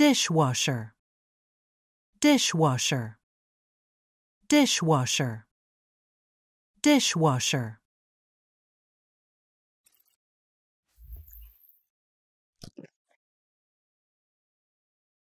dishwasher dishwasher dishwasher dishwasher